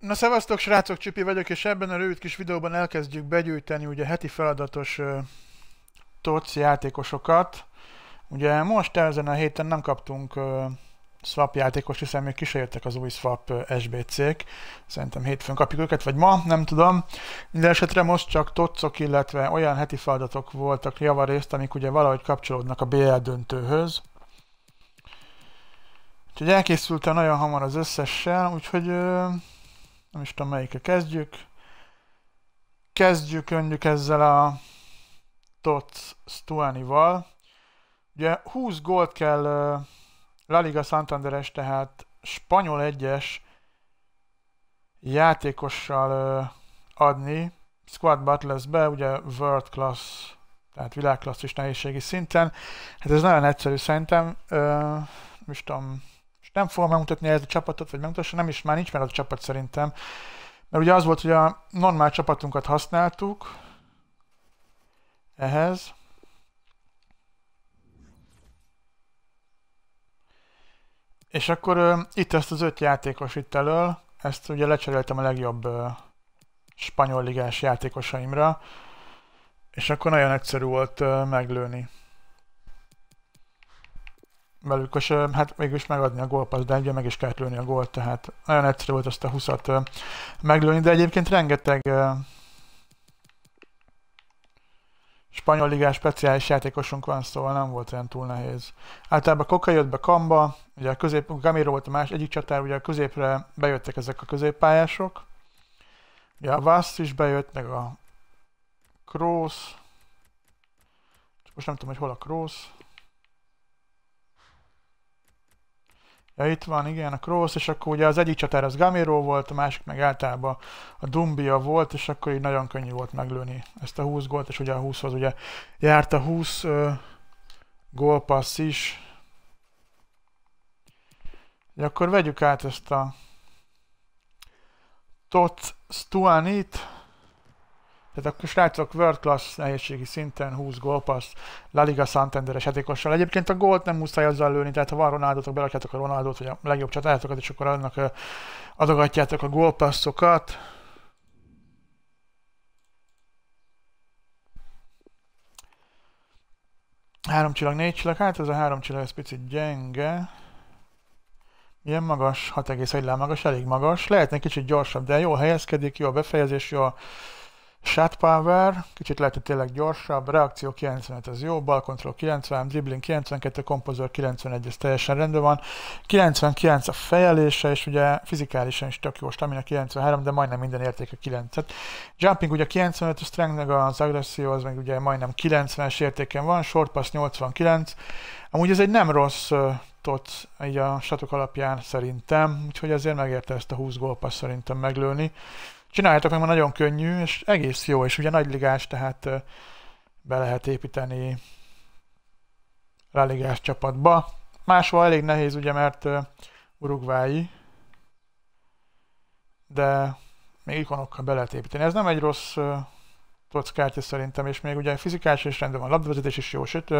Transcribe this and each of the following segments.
Na szevasztok, srácok, Csipi vagyok, és ebben a rövid kis videóban elkezdjük begyűjteni ugye heti feladatos uh, TOC játékosokat. Ugye most ezen a héten nem kaptunk uh, swap játékos, hiszen még ki jöttek az új swap uh, SBC-k. Szerintem hétfőn kapjuk őket, vagy ma, nem tudom. Minden esetre most csak TOC-ok, illetve olyan heti feladatok voltak javarészt, amik ugye valahogy kapcsolódnak a BL döntőhöz. Úgyhogy elkészültem nagyon hamar az összessel, úgyhogy uh, nem is tudom melyikkel kezdjük. Kezdjük mondjuk ezzel a Tot Stuanival. Ugye 20 gólt kell La Liga Santanderes, tehát spanyol egyes játékossal adni squad lesz be ugye world class, tehát világklasszis nehézségi szinten. Hát ez nagyon egyszerű szerintem, nem most tudom, nem fogom megmutatni ezt a csapatot, vagy megmutatni, nem is, már nincs meg a csapat szerintem. Mert ugye az volt, hogy a normál csapatunkat használtuk ehhez. És akkor uh, itt ezt az öt játékos itt elől, ezt ugye lecseréltem a legjobb uh, spanyol ligás játékosaimra, és akkor nagyon egyszerű volt uh, meglőni velük, és hát mégis megadni a gólpassz, de ugye meg is kellett lőni a gólt, tehát nagyon egyszerű volt azt a 20 meglőni, de egyébként rengeteg spanyol ligás speciális játékosunk van, szóval nem volt olyan túl nehéz. Általában Koka jött be Kamba, ugye a közép, Gamiro volt a más egyik csatár, ugye a középre bejöttek ezek a középpályások. Ugye a Vasz is bejött, meg a Kroos. Most nem tudom, hogy hol a Kroos. Ja, itt van, igen, a Cross, és akkor ugye az egyik csatár az Gamero volt, a másik meg általában a Dumbia volt, és akkor így nagyon könnyű volt meglőni ezt a 20 gólt, és ugye a 20-hoz ugye járt a 20 uh, gólpassz is. Ja, akkor vegyük át ezt a Tot Stuanit, tehát a srácok world class nehézségi szinten 20 gólpassz, La Liga Santanderes játékossal. Egyébként a gólt nem muszáj azzal lőni, tehát ha van Ronaldotok, berakjátok a Ronaldot, vagy a legjobb csatájátokat, és akkor annak adogatjátok a gólpasszokat. Három csillag, négy csillag, hát ez a három csillag, ez picit gyenge. Ilyen magas, 6,1 láb magas, elég magas. Lehetne kicsit gyorsabb, de jól helyezkedik, jó a befejezés, jó a Shot power, kicsit lehet, hogy tényleg gyorsabb, reakció 95, ez jó, bal control 90, dribbling 92, kompozor 91, ez teljesen rendben van. 99 a fejelése, és ugye fizikálisan is tök jó, stamina 93, de majdnem minden értéke 9. Tehát jumping ugye 95, a strength meg az agresszió, az meg ugye majdnem 90-es értéken van, short pass 89. Amúgy ez egy nem rossz tot így a statok alapján szerintem, úgyhogy azért megérte ezt a 20 gólpassz szerintem meglőni. Csináljátok meg, mert nagyon könnyű, és egész jó, és ugye nagy ligás, tehát be lehet építeni ráligás csapatba. Máshol elég nehéz, ugye, mert urugvái, de még ikonokkal be lehet építeni. Ez nem egy rossz tockártya szerintem, és még ugye fizikás és rendben van, labdavezetés is jó, sőt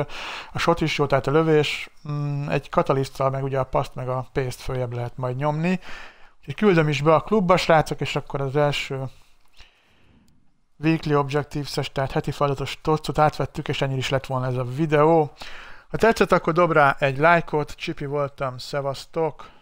a shot is jó, tehát a lövés, mm, egy katalisztral, meg ugye a paszt, meg a pénzt följebb lehet majd nyomni. Úgyhogy küldöm is be a klubba, srácok, és akkor az első weekly objectives-es, tehát heti feladatos tocot átvettük, és ennyi is lett volna ez a videó. Ha tetszett, akkor dob rá egy lájkot, Csipi voltam, szevasztok!